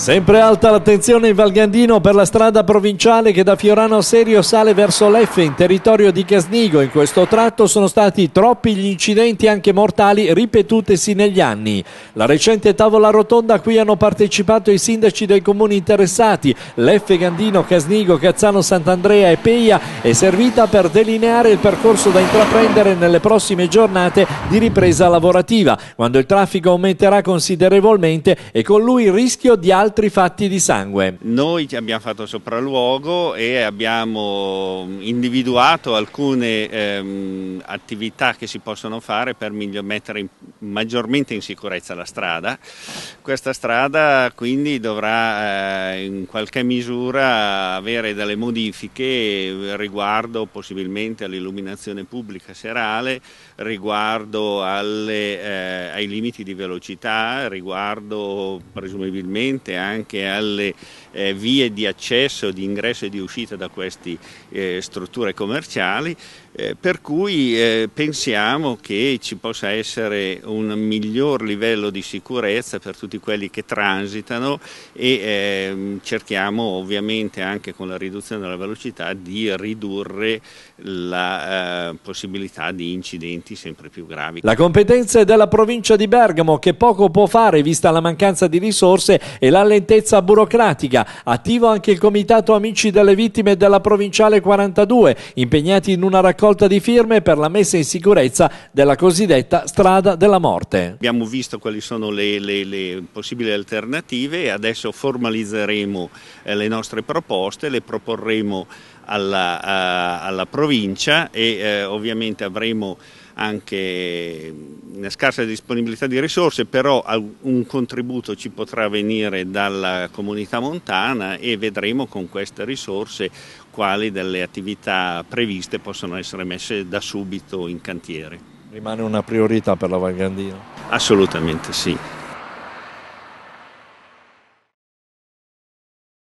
Sempre alta l'attenzione in Valgandino per la strada provinciale che da Fiorano Serio sale verso l'Effe in territorio di Casnigo. In questo tratto sono stati troppi gli incidenti anche mortali ripetutesi negli anni. La recente tavola rotonda a cui hanno partecipato i sindaci dei comuni interessati, l'Effe Gandino, Casnigo, Cazzano Sant'Andrea e Peia, è servita per delineare il percorso da intraprendere nelle prossime giornate di ripresa lavorativa, quando il traffico aumenterà considerevolmente e con lui il rischio di altre altri fatti di sangue. Noi abbiamo fatto sopralluogo e abbiamo individuato alcune ehm, attività che si possono fare per mettere in, maggiormente in sicurezza la strada. Questa strada quindi dovrà eh, in qualche misura avere delle modifiche riguardo possibilmente all'illuminazione pubblica serale, riguardo alle, eh, ai limiti di velocità, riguardo presumibilmente anche alle eh, vie di accesso, di ingresso e di uscita da queste eh, strutture commerciali, eh, per cui eh, pensiamo che ci possa essere un miglior livello di sicurezza per tutti quelli che transitano e ehm, cerchiamo ovviamente anche con la riduzione della velocità di ridurre la eh, possibilità di incidenti sempre più gravi. La competenza è della provincia di Bergamo che poco può fare vista la mancanza di risorse e la lentezza burocratica Sicilia, attivo anche il comitato Amici delle Vittime della Provinciale 42, impegnati in una raccolta di firme per la messa in sicurezza della cosiddetta strada della morte. Abbiamo visto quali sono le, le, le possibili alternative e adesso formalizzeremo eh, le nostre proposte, le proporremo alla, eh, alla provincia e eh, ovviamente avremo anche una scarsa disponibilità di risorse, però un contributo ci potrà venire dalla comunità montana e vedremo con queste risorse quali delle attività previste possono essere messe da subito in cantiere. Rimane una priorità per la Val Assolutamente sì.